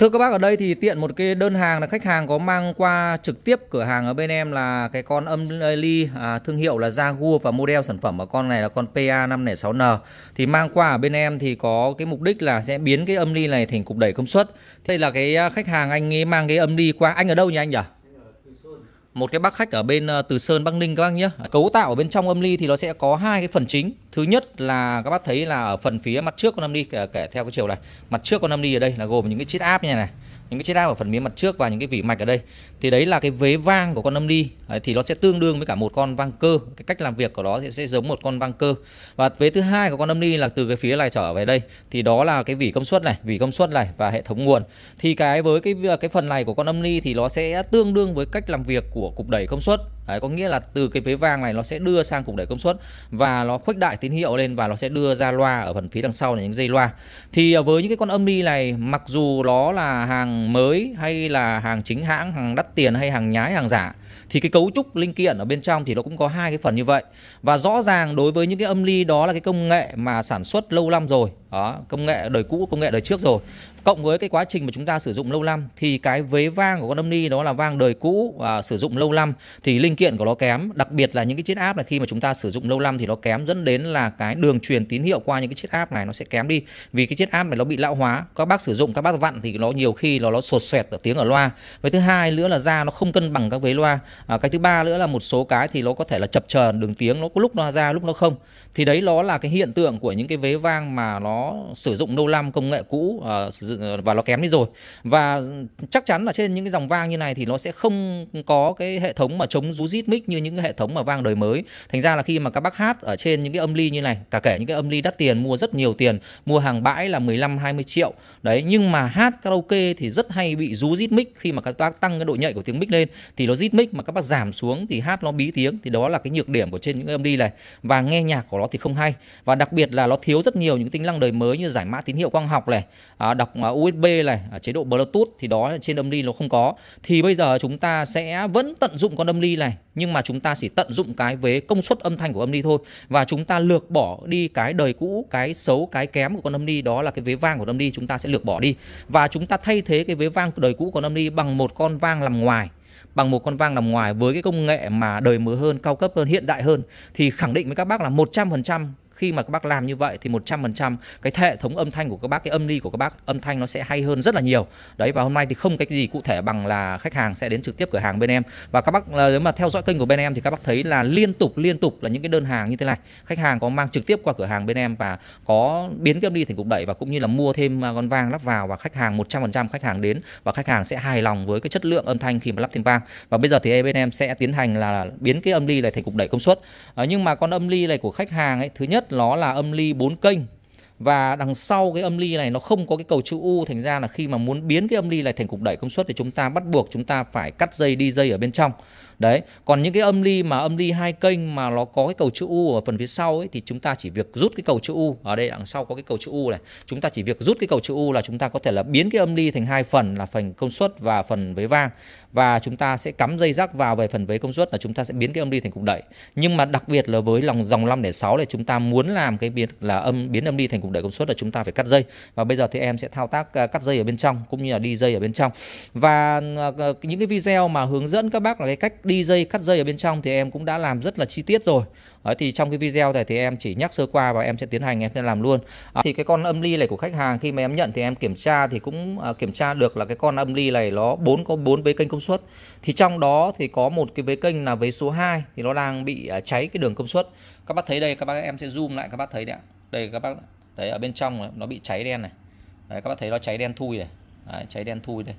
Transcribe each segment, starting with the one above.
Thưa các bác ở đây thì tiện một cái đơn hàng là khách hàng có mang qua trực tiếp cửa hàng ở bên em là cái con âm ly à, thương hiệu là Jaguar và model sản phẩm của con này là con PA506N thì mang qua ở bên em thì có cái mục đích là sẽ biến cái âm ly này thành cục đẩy công suất. Đây là cái à, khách hàng anh ấy mang cái âm ly qua anh ở đâu nhỉ anh nhỉ? một cái bác khách ở bên ờ, Từ Sơn Bắc Ninh các bác nhé. Cấu tạo ở bên trong âm ly thì nó sẽ có hai cái phần chính. Thứ nhất là các bác thấy là ở phần phía mặt trước con âm ly kể, theo cái chiều này. Mặt trước con âm ly ở đây là gồm những cái chiết áp như này này những cái chế áp ở phần miếng mặt trước và những cái vỉ mạch ở đây thì đấy là cái vế vang của con âm ly thì nó sẽ tương đương với cả một con vang cơ cái cách làm việc của nó sẽ, sẽ giống một con vang cơ và vế thứ hai của con âm ly là từ cái phía này trở về đây thì đó là cái vỉ công suất này vỉ công suất này và hệ thống nguồn thì cái với cái cái phần này của con âm ly thì nó sẽ tương đương với cách làm việc của cục đẩy công suất Đấy, có nghĩa là từ cái phế vang này nó sẽ đưa sang cục đẩy công suất và nó khuếch đại tín hiệu lên và nó sẽ đưa ra loa ở phần phía đằng sau là những dây loa. Thì à, với những cái con âm ly này mặc dù nó là hàng mới hay là hàng chính hãng, hàng đắt tiền hay hàng nhái, hàng giả thì cái cấu trúc linh kiện ở bên trong thì nó cũng có hai cái phần như vậy và rõ ràng đối với những cái âm ly đó là cái công nghệ mà sản xuất lâu năm rồi đó công nghệ đời cũ công nghệ đời trước rồi cộng với cái quá trình mà chúng ta sử dụng lâu năm thì cái vế vang của con âm ni đó là vang đời cũ và sử dụng lâu năm thì linh kiện của nó kém đặc biệt là những cái chiết áp là khi mà chúng ta sử dụng lâu năm thì nó kém dẫn đến là cái đường truyền tín hiệu qua những cái chiết áp này nó sẽ kém đi vì cái chiết áp này nó bị lão hóa các bác sử dụng các bác vặn thì nó nhiều khi nó nó sột xoẹt ở tiếng ở loa với thứ hai nữa là da nó không cân bằng các vế loa à, cái thứ ba nữa là một số cái thì nó có thể là chập chờn đường tiếng nó có lúc nó ra lúc nó không thì đấy nó là cái hiện tượng của những cái vế vang mà nó sử dụng lâu năm công nghệ cũ à, sử Ờ, và nó kém đi rồi và chắc chắn là trên những cái dòng vang như này thì nó sẽ không có cái hệ thống mà chống rú rít mic như những cái hệ thống mà vang đời mới thành ra là khi mà các bác hát ở trên những cái âm ly như này cả kể những cái âm ly đắt tiền mua rất nhiều tiền mua hàng bãi là 15 20 triệu đấy nhưng mà hát karaoke thì rất hay bị rú rít mic khi mà các bác tăng cái độ nhạy của tiếng mic lên thì nó rít mic mà các bác giảm xuống thì hát nó bí tiếng thì đó là cái nhược điểm của trên những cái âm ly này và nghe nhạc của nó thì không hay và đặc biệt là nó thiếu rất nhiều những tính năng đời mới như giải mã tín hiệu quang học này à, đọc USB này ở à, chế độ Bluetooth thì đó trên âm ly nó không có thì bây giờ chúng ta sẽ vẫn tận dụng con âm ly này nhưng mà chúng ta chỉ tận dụng cái với công suất âm thanh của âm ly thôi và chúng ta lược bỏ đi cái đời cũ cái xấu cái kém của con âm ly đó là cái vế vang của âm ly chúng ta sẽ lược bỏ đi và chúng ta thay thế cái vế vang đời cũ của âm ly bằng một con vang làm ngoài bằng một con vang nằm ngoài với cái công nghệ mà đời mới hơn, cao cấp hơn, hiện đại hơn thì khẳng định với các bác là 100% khi mà các bác làm như vậy thì 100% cái hệ thống âm thanh của các bác cái âm ly của các bác âm thanh nó sẽ hay hơn rất là nhiều đấy và hôm nay thì không cái gì cụ thể bằng là khách hàng sẽ đến trực tiếp cửa hàng bên em và các bác nếu mà theo dõi kênh của bên em thì các bác thấy là liên tục liên tục là những cái đơn hàng như thế này khách hàng có mang trực tiếp qua cửa hàng bên em và có biến cái âm ly thành cục đẩy và cũng như là mua thêm à, con vang lắp vào và khách hàng 100% khách hàng đến và khách hàng sẽ hài lòng với cái chất lượng âm thanh khi mà lắp thêm vang và bây giờ thì bên em sẽ tiến hành là biến cái âm ly này thành cục đẩy công suất à, nhưng mà con âm ly này của khách hàng ấy thứ nhất nó là âm ly 4 kênh và đằng sau cái âm ly này nó không có cái cầu chữ U thành ra là khi mà muốn biến cái âm ly này thành cục đẩy công suất thì chúng ta bắt buộc chúng ta phải cắt dây đi dây ở bên trong đấy còn những cái âm ly mà âm ly hai kênh mà nó có cái cầu chữ u ở phần phía sau ấy thì chúng ta chỉ việc rút cái cầu chữ u ở đây đằng sau có cái cầu chữ u này chúng ta chỉ việc rút cái cầu chữ u là chúng ta có thể là biến cái âm ly thành hai phần là phần công suất và phần vế vang và chúng ta sẽ cắm dây rắc vào về phần vế công suất là chúng ta sẽ biến cái âm ly thành cục đẩy nhưng mà đặc biệt là với lòng dòng 506 để chúng ta muốn làm cái biến là âm biến âm ly thành cục đẩy công suất là chúng ta phải cắt dây và bây giờ thì em sẽ thao tác ờ, cắt dây ở bên trong cũng như là đi dây ở bên trong và ờ, ờ, những cái video mà hướng dẫn các bác là cái cách đi dây cắt dây ở bên trong thì em cũng đã làm rất là chi tiết rồi Đấy, thì trong cái video này thì em chỉ nhắc sơ qua và em sẽ tiến hành em sẽ làm luôn à, thì cái con âm ly này của khách hàng khi mà em nhận thì em kiểm tra thì cũng à, kiểm tra được là cái con âm ly này nó bốn có bốn vế kênh công suất thì trong đó thì có một cái vế kênh là vế số 2 thì nó đang bị à, cháy cái đường công suất các bác thấy đây các bác em sẽ zoom lại các bác thấy đấy đây các bác đấy ở bên trong nó bị cháy đen này đấy, các bác thấy nó cháy đen thui này đấy, cháy đen thui đây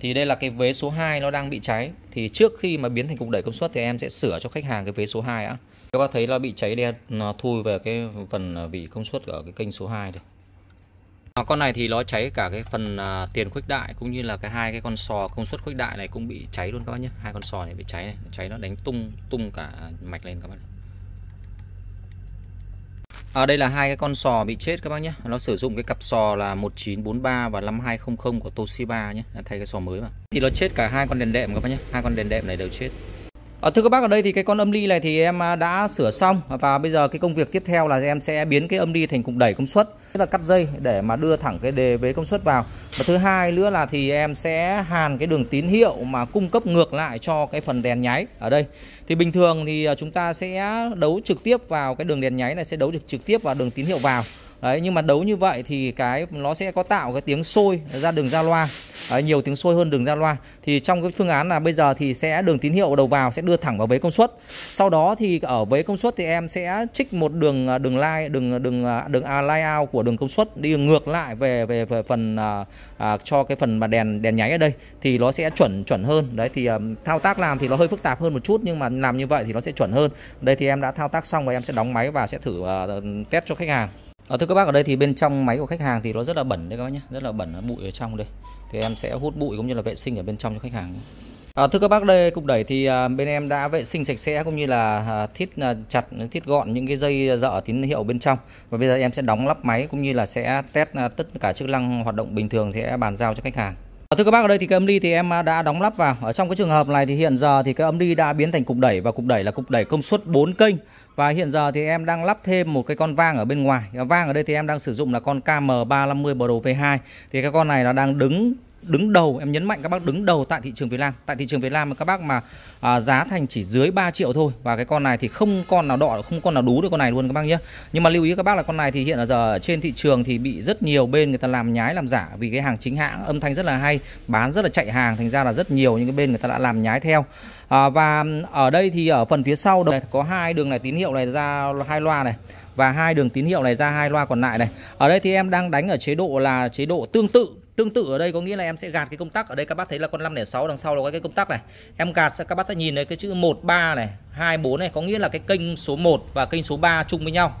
thì đây là cái vế số 2 nó đang bị cháy thì trước khi mà biến thành cục đẩy công suất thì em sẽ sửa cho khách hàng cái vế số 2 á các bác thấy nó bị cháy đen nó thui về cái phần à, vị công suất ở cái kênh số 2 rồi à, con này thì nó cháy cả cái phần à, tiền khuếch đại cũng như là cái hai cái con sò công suất khuếch đại này cũng bị cháy luôn các bác nhé hai con sò này bị cháy này cháy nó đánh tung tung cả mạch lên các bạn À, đây là hai cái con sò bị chết các bác nhé Nó sử dụng cái cặp sò là 1943 và 5200 của Toshiba nhé Thay cái sò mới mà Thì nó chết cả hai con đèn đệm các bác nhé Hai con đèn đệm này đều chết À, thưa các bác ở đây thì cái con âm ly này thì em à, đã sửa xong và bây giờ cái công việc tiếp theo là em sẽ biến cái âm ly thành cục đẩy công suất tức là cắt dây để mà đưa thẳng cái đề với công suất vào và thứ hai nữa là thì em sẽ hàn cái đường tín hiệu mà cung cấp ngược lại cho cái phần đèn nháy ở đây thì bình thường thì à, chúng ta sẽ đấu trực tiếp vào cái đường đèn nháy này sẽ đấu trực trực tiếp vào đường tín hiệu vào đấy nhưng mà đấu như vậy thì cái nó sẽ có tạo cái tiếng sôi ra đường ra loa đấy, nhiều tiếng sôi hơn đường ra loa thì trong cái phương án là bây giờ thì sẽ đường tín hiệu đầu vào sẽ đưa thẳng vào vế công suất sau đó thì ở vế công suất thì em sẽ trích một đường à, đường lai đường đường à, đường à, lai out của đường công suất đi ngược lại về về, về phần à, à, cho cái phần mà đèn đèn nháy ở đây thì nó sẽ chuẩn chuẩn hơn đấy thì um, thao tác làm thì nó hơi phức tạp hơn một chút nhưng mà làm như vậy thì nó sẽ chuẩn hơn đây thì em đã thao tác xong và em sẽ đóng máy và sẽ thử uh, test cho khách hàng à, thưa các bác ở đây thì bên trong máy của khách hàng thì nó rất là bẩn đấy các bác nhé rất là bẩn bụi ở trong đây thì em sẽ hút bụi cũng như là vệ sinh ở bên trong cho khách hàng À, thưa các bác đây cục đẩy thì à, bên em đã vệ sinh sạch sẽ cũng như là à, thiết à, chặt thiết gọn những cái dây dở tín hiệu bên trong và bây giờ em sẽ đóng lắp máy cũng như là sẽ test à, tất cả chức năng hoạt động bình thường sẽ bàn giao cho khách hàng ờ, Thưa các bác ở đây thì cái âm ly thì em đã đóng lắp vào. Ở trong cái trường hợp này thì hiện giờ thì cái âm ly đã biến thành cục đẩy và cục đẩy là cục đẩy công suất 4 kênh. Và hiện giờ thì em đang lắp thêm một cái con vang ở bên ngoài. Vang ở đây thì em đang sử dụng là con KM350 Pro V2. Thì cái con này nó đang đứng đứng đầu em nhấn mạnh các bác đứng đầu tại thị trường Việt Nam tại thị trường Việt Nam mà các bác mà à, giá thành chỉ dưới 3 triệu thôi và cái con này thì không con nào đỏ không con nào đú được con này luôn các bác nhé nhưng mà lưu ý các bác là con này thì hiện ở giờ trên thị trường thì bị rất nhiều bên người ta làm nhái làm giả vì cái hàng chính hãng âm thanh rất là hay bán rất là chạy hàng thành ra là rất nhiều những cái bên người ta đã làm nhái theo à, và ở đây thì ở phần phía sau đây có hai đường này tín hiệu này ra hai loa này và hai đường tín hiệu này ra hai loa còn lại này ở đây thì em đang đánh ở chế độ là chế độ tương tự Tương tự ở đây có nghĩa là em sẽ gạt cái công tắc Ở đây các bác thấy là con 506 đằng sau là có cái công tắc này Em gạt sẽ các bác sẽ nhìn thấy cái chữ 13 này 24 này có nghĩa là cái kênh số 1 và kênh số 3 chung với nhau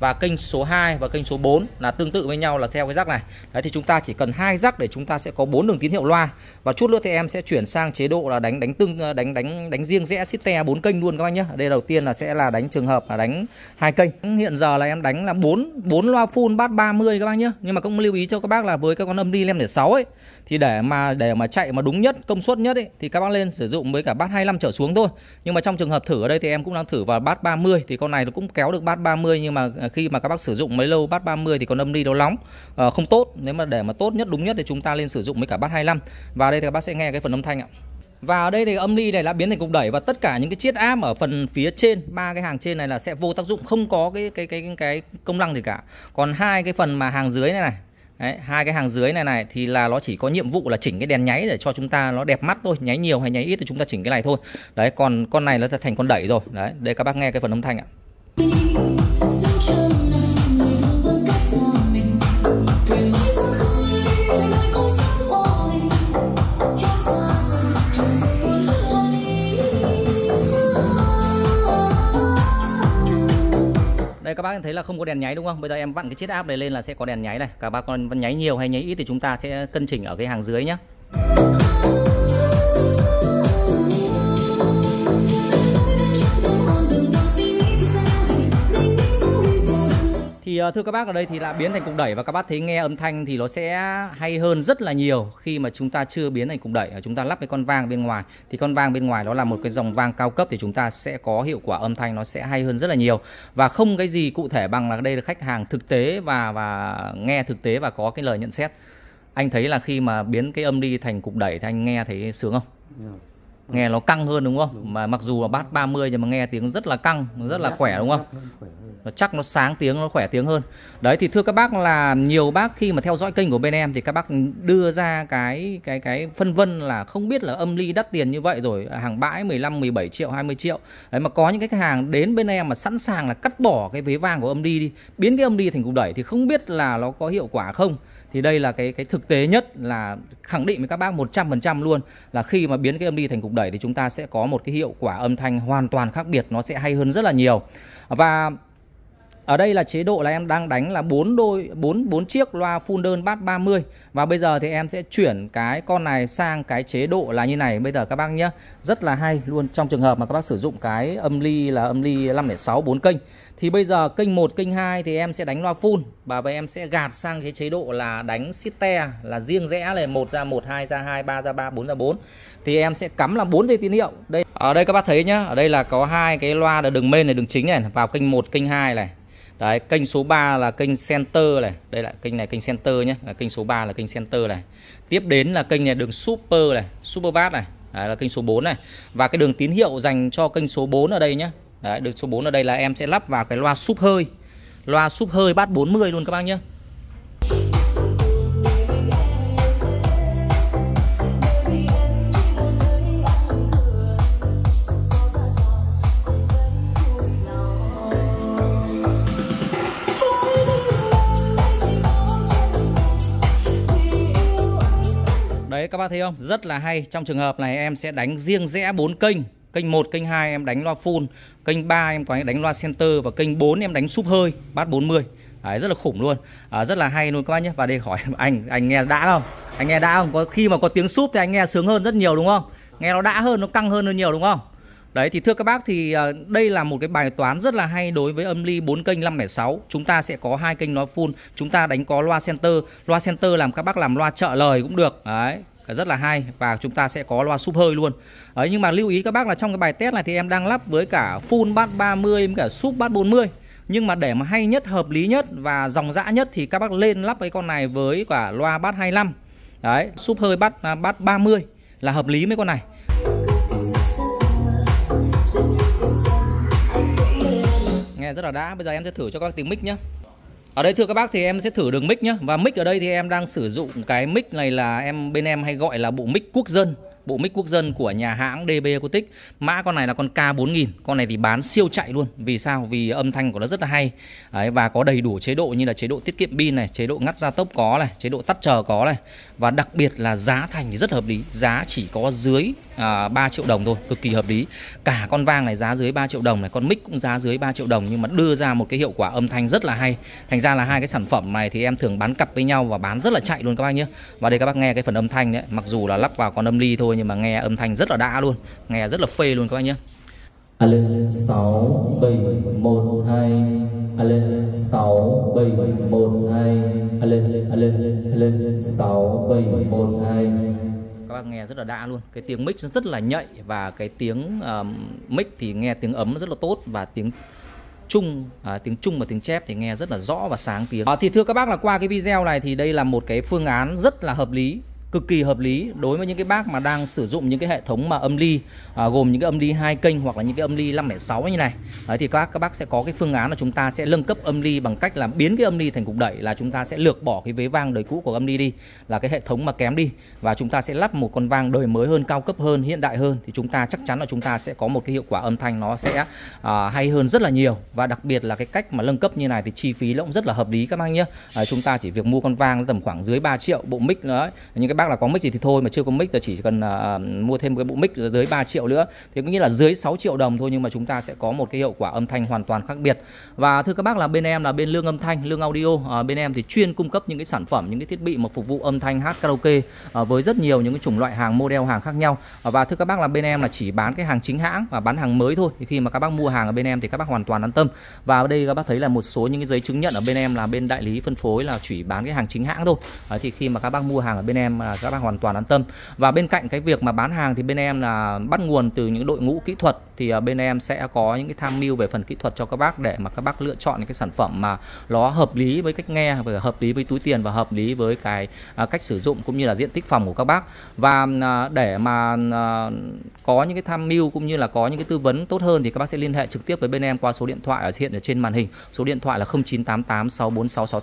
và kênh số 2 và kênh số 4 là tương tự với nhau là theo cái rắc này. Đấy thì chúng ta chỉ cần hai rắc để chúng ta sẽ có bốn đường tín hiệu loa và chút nữa thì em sẽ chuyển sang chế độ là đánh đánh tương đánh đánh đánh, đánh riêng rẽ xít te bốn kênh luôn các bác nhé. Đây đầu tiên là sẽ là đánh trường hợp là đánh hai kênh. Hiện giờ là em đánh là bốn bốn loa full bass 30 các bác nhé. Nhưng mà cũng lưu ý cho các bác là với các con âm đi em để 6 ấy thì để mà để mà chạy mà đúng nhất công suất nhất ấy thì các bác lên sử dụng với cả bát 25 trở xuống thôi. Nhưng mà trong trường hợp thử ở đây thì em cũng đang thử vào bát 30 thì con này nó cũng kéo được bát 30 nhưng mà khi mà các bác sử dụng mấy lâu bát 30 thì còn âm ly nó nóng à, không tốt nếu mà để mà tốt nhất đúng nhất thì chúng ta lên sử dụng với cả bát 25 và đây thì các bác sẽ nghe cái phần âm thanh ạ và ở đây thì âm ly này đã biến thành cục đẩy và tất cả những cái chiết áp ở phần phía trên ba cái hàng trên này là sẽ vô tác dụng không có cái cái cái cái công năng gì cả. Còn hai cái phần mà hàng dưới này này Đấy, hai cái hàng dưới này này thì là nó chỉ có nhiệm vụ là chỉnh cái đèn nháy để cho chúng ta nó đẹp mắt thôi nháy nhiều hay nháy ít thì chúng ta chỉnh cái này thôi đấy còn con này nó sẽ thành con đẩy rồi đấy đây các bác nghe cái phần âm thanh ạ đây các bác thấy là không có đèn nháy đúng không bây giờ em vặn cái chiếc áp này lên là sẽ có đèn nháy này cả ba con nháy nhiều hay nháy ít thì chúng ta sẽ cân chỉnh ở cái hàng dưới nhé thì ờ, thưa các bác ở đây thì đã biến thành cục đẩy và các bác thấy nghe âm thanh thì nó sẽ hay hơn rất là nhiều khi mà chúng ta chưa biến thành cục đẩy ờ, chúng ta lắp cái con vang bên ngoài thì con vang bên ngoài đó là một cái dòng vang cao cấp thì chúng ta sẽ có hiệu quả âm thanh nó sẽ hay hơn rất là nhiều và không cái gì cụ thể bằng là đây là khách hàng thực tế và và nghe thực tế và có cái lời nhận xét anh thấy là khi mà biến cái âm đi thành cục đẩy thì anh nghe thấy sướng không? Dạ nghe nó căng hơn đúng không đúng. mà mặc dù là bát 30 nhưng mà nghe tiếng rất là căng rất là khỏe đúng không nó chắc nó sáng tiếng nó khỏe tiếng hơn đấy thì thưa các bác là nhiều bác khi mà theo dõi kênh của bên em thì các bác đưa ra cái cái cái phân vân là không biết là âm ly đắt tiền như vậy rồi hàng bãi 15 17 triệu 20 triệu đấy mà có những khách hàng đến bên em mà sẵn sàng là cắt bỏ cái vế vang của âm ly đi biến cái âm ly thành cục đẩy thì không biết là nó có hiệu quả không thì đây là cái cái thực tế nhất là khẳng định với các bác 100% luôn là khi mà biến cái âm đi thành cục đẩy thì chúng ta sẽ có một cái hiệu quả âm thanh hoàn toàn khác biệt nó sẽ hay hơn rất là nhiều và ở đây là chế độ là em đang đánh là 4 đôi 4 4 chiếc loa full đơn bass 30 và bây giờ thì em sẽ chuyển cái con này sang cái chế độ là như này bây giờ các bác nhé Rất là hay luôn trong trường hợp mà các bác sử dụng cái âm ly là âm ly 506 4 kênh. Thì bây giờ kênh 1 kênh 2 thì em sẽ đánh loa full và vậy em sẽ gạt sang cái chế độ là đánh sister là riêng rẽ này 1 ra 1 2 ra 2 3 ra 3 4 ra 4 thì em sẽ cắm là 4 dây tín hiệu. Đây ở đây các bác thấy nhá, ở đây là có hai cái loa là đường main này đường chính này vào kênh 1 kênh 2 này Đấy, kênh số 3 là kênh center này. Đây là kênh này kênh center nhé. Là kênh số 3 là kênh center này. Tiếp đến là kênh này đường super này, super bass này. Đấy là kênh số 4 này. Và cái đường tín hiệu dành cho kênh số 4 ở đây nhé. Đấy, đường số 4 ở đây là em sẽ lắp vào cái loa súp hơi. Loa súp hơi bát 40 luôn các bác nhé Đấy các bác thấy không? Rất là hay. Trong trường hợp này em sẽ đánh riêng rẽ bốn kênh. Kênh 1, kênh 2 em đánh loa full, kênh 3 em có đánh loa center và kênh 4 em đánh súp hơi bát 40. Đấy, rất là khủng luôn. À, rất là hay luôn các bác nhé. Và đây hỏi anh anh nghe đã không? Anh nghe đã không? Có khi mà có tiếng súp thì anh nghe sướng hơn rất nhiều đúng không? Nghe nó đã hơn, nó căng hơn hơn nhiều đúng không? Đấy thì thưa các bác thì ờ, đây là một cái bài toán rất là hay đối với âm ly 4 kênh 506. Chúng ta sẽ có hai kênh nói full, chúng ta đánh có loa center, loa center làm các bác làm loa trợ lời cũng được. Đấy, rất là hay và chúng ta sẽ có loa súp hơi luôn. Đấy nhưng mà lưu ý các bác là trong cái bài test này thì em đang lắp với cả full bát 30 với cả súp bass 40. Nhưng mà để mà hay nhất, hợp lý nhất và dòng dã nhất thì các bác lên lắp cái con này với cả loa bass 25. Đấy, súp hơi bát bass 30 à, là hợp lý với con này rất là đã bây giờ em sẽ thử cho các bác tiếng mic nhé ở đây thưa các bác thì em sẽ thử đường mic nhé và mic ở đây thì em đang sử dụng cái mic này là em bên em hay gọi là bộ mic quốc dân bộ mic quốc dân của nhà hãng DB Acoustic. Mã con này là con K4000, con này thì bán siêu chạy luôn. Vì sao? Vì âm thanh của nó rất là hay. Đấy, và có đầy đủ chế độ như là chế độ tiết kiệm pin này, chế độ ngắt gia tốc có này, chế độ tắt chờ có này. Và đặc biệt là giá thành thì rất hợp lý, giá chỉ có dưới à, 3 triệu đồng thôi cực kỳ hợp lý cả con vang này giá dưới 3 triệu đồng này con mic cũng giá dưới 3 triệu đồng nhưng mà đưa ra một cái hiệu quả âm thanh rất là hay thành ra là hai cái sản phẩm này thì em thường bán cặp với nhau và bán rất là chạy luôn các bác nhé và đây các bác nghe cái phần âm thanh đấy mặc dù là lắp vào con âm ly thôi nhưng mà nghe âm thanh rất là đã luôn nghe rất là phê luôn các bác nhé à lên 6 7 1 2 à lên 6 7 1 2 à lên à lên lên 6 7 1 2 qua vâng, nghe rất là đa luôn cái tiếng mic rất là nhạy và cái tiếng uh, mic thì nghe tiếng ấm rất là tốt và tiếng chung à, tiếng chung và tiếng chép thì nghe rất là rõ và sáng tiếng à, thì thưa các bác là qua cái video này thì đây là một cái phương án rất là hợp lý cực kỳ hợp lý đối với những cái bác mà đang sử dụng những cái hệ thống mà âm ly à, gồm những cái âm ly hai kênh hoặc là những cái âm ly 506 như này đấy, thì các các bác sẽ có cái phương án là chúng ta sẽ nâng cấp âm ly bằng cách là biến cái âm ly thành cục đẩy là chúng ta sẽ lược bỏ cái vế vang đời cũ của âm ly đi là cái hệ thống mà kém đi và chúng ta sẽ lắp một con vang đời mới hơn cao cấp hơn hiện đại hơn thì chúng ta chắc chắn là chúng ta sẽ có một cái hiệu quả âm thanh nó sẽ à, hay hơn rất là nhiều và đặc biệt là cái cách mà nâng cấp như này thì chi phí nó cũng rất là hợp lý các bác nhé à, chúng ta chỉ việc mua con vang tầm khoảng dưới 3 triệu bộ mic nữa những cái bác là có mic gì thì thôi mà chưa có mic là chỉ cần uh, mua thêm một cái bộ mic dưới 3 triệu nữa thì có nghĩa là dưới 6 triệu đồng thôi nhưng mà chúng ta sẽ có một cái hiệu quả âm thanh hoàn toàn khác biệt và thưa các bác là bên em là bên lương âm thanh lương audio uh, bên em thì chuyên cung cấp những cái sản phẩm những cái thiết bị mà phục vụ âm thanh hát karaoke uh, với rất nhiều những cái chủng loại hàng model hàng khác nhau uh, và thưa các bác là bên em là chỉ bán cái hàng chính hãng và bán hàng mới thôi thì khi mà các bác mua hàng ở bên em thì các bác hoàn toàn an tâm và ở đây các bác thấy là một số những cái giấy chứng nhận ở bên em là bên đại lý phân phối là chỉ bán cái hàng chính hãng thôi uh, thì khi mà các bác mua hàng ở bên em các bạn hoàn toàn an tâm và bên cạnh cái việc mà bán hàng thì bên em là bắt nguồn từ những đội ngũ kỹ thuật thì à, bên em sẽ có những cái tham mưu về phần kỹ thuật cho các bác để mà các bác lựa chọn những cái sản phẩm mà nó hợp lý với cách nghe và hợp lý với túi tiền và hợp lý với cái à, cách sử dụng cũng như là diện tích phòng của các bác và à, để mà có những cái tham mưu cũng như là có những cái tư vấn tốt hơn thì các bác sẽ liên hệ trực tiếp với bên em qua số điện thoại ở hiện ở trên màn hình số điện thoại là 0988 646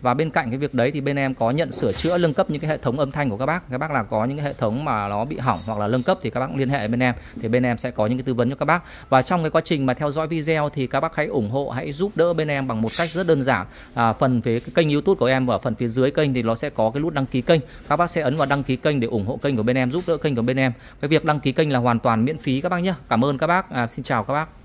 và bên cạnh cái việc đấy thì bên em có nhận sửa chữa nâng cấp những cái hệ thống âm thanh của các bác các bác là có những cái hệ thống mà nó bị hỏng hoặc là nâng cấp thì các bác cũng liên hệ bên em thì bên em sẽ có những cái tư vấn cho các bác và trong cái quá trình mà theo dõi video thì các bác hãy ủng hộ hãy giúp đỡ bên em bằng một cách rất đơn giản à, phần phía kênh youtube của em và phần phía dưới kênh thì nó sẽ có cái nút đăng ký kênh các bác sẽ ấn vào đăng ký kênh để ủng hộ kênh của bên em giúp đỡ kênh của bên em cái việc đăng ký kênh là hoàn toàn miễn phí các bác nhé cảm ơn các bác à, xin chào các bác